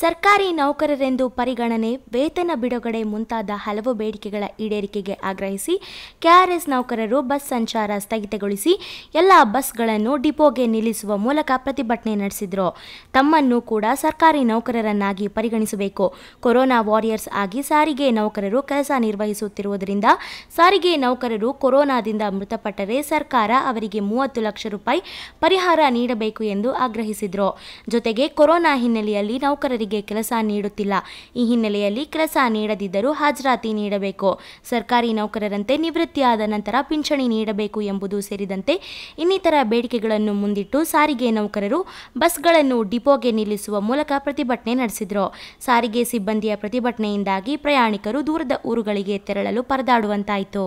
ಸರ್ಕಾರಿ ನೌಕರರೆಂದು ಪರಿಗಣನೆ ವೇತನ ಬಿಡುಗಡೆ ಮುಂತಾದ ಹಲವು ಬೇಡಿಕೆಗಳ ಈಡೇರಿಕೆಗೆ ಆಗ್ರಹಿಸಿ ಕೆಆರ್ಎಸ್ ನೌಕರರು ಬಸ್ ಸಂಚಾರ ಸ್ಥಗಿತಗೊಳಿಸಿ ಎಲ್ಲ ಬಸ್ಗಳನ್ನು ಡಿಪೋಗೆ ನಿಲ್ಲಿಸುವ ಮೂಲಕ ಪ್ರತಿಭಟನೆ ನಡೆಸಿದರು ತಮ್ಮನ್ನು ಕೂಡ ಸರ್ಕಾರಿ ನೌಕರರನ್ನಾಗಿ ಪರಿಗಣಿಸಬೇಕು ಕೊರೋನಾ ವಾರಿಯರ್ಸ್ ಆಗಿ ಸಾರಿಗೆ ನೌಕರರು ಕೆಲಸ ನಿರ್ವಹಿಸುತ್ತಿರುವುದರಿಂದ ಸಾರಿಗೆ ನೌಕರರು ಕೊರೋನಾದಿಂದ ಮೃತಪಟ್ಟರೆ ಸರ್ಕಾರ ಅವರಿಗೆ ಮೂವತ್ತು ಲಕ್ಷ ರೂಪಾಯಿ ಪರಿಹಾರ ನೀಡಬೇಕು ಎಂದು ಆಗ್ರಹಿಸಿದರು ಜೊತೆಗೆ ಕೊರೋನಾ ಹಿನ್ನೆಲೆಯಲ್ಲಿ ನೌಕರ ನೌಕರರಿಗೆ ಕೆಲಸ ನೀಡುತ್ತಿಲ್ಲ ಈ ಹಿನ್ನೆಲೆಯಲ್ಲಿ ಕೆಲಸ ನೀಡದಿದ್ದರೂ ಹಾಜರಾತಿ ನೀಡಬೇಕು ಸರ್ಕಾರಿ ನೌಕರರಂತೆ ನಿವೃತ್ತಿಯಾದ ನಂತರ ಪಿಂಚಣಿ ನೀಡಬೇಕು ಎಂಬುದು ಸೇರಿದಂತೆ ಇನ್ನಿತರ ಬೇಡಿಕೆಗಳನ್ನು ಮುಂದಿಟ್ಟು ಸಾರಿಗೆ ನೌಕರರು ಬಸ್ಗಳನ್ನು ಡಿಪೋಗೆ ನಿಲ್ಲಿಸುವ ಮೂಲಕ ಪ್ರತಿಭಟನೆ ನಡೆಸಿದರು ಸಾರಿಗೆ ಸಿಬ್ಬಂದಿಯ ಪ್ರತಿಭಟನೆಯಿಂದಾಗಿ ಪ್ರಯಾಣಿಕರು ದೂರದ ಊರುಗಳಿಗೆ ತೆರಳಲು ಪರದಾಡುವಂತಾಯಿತು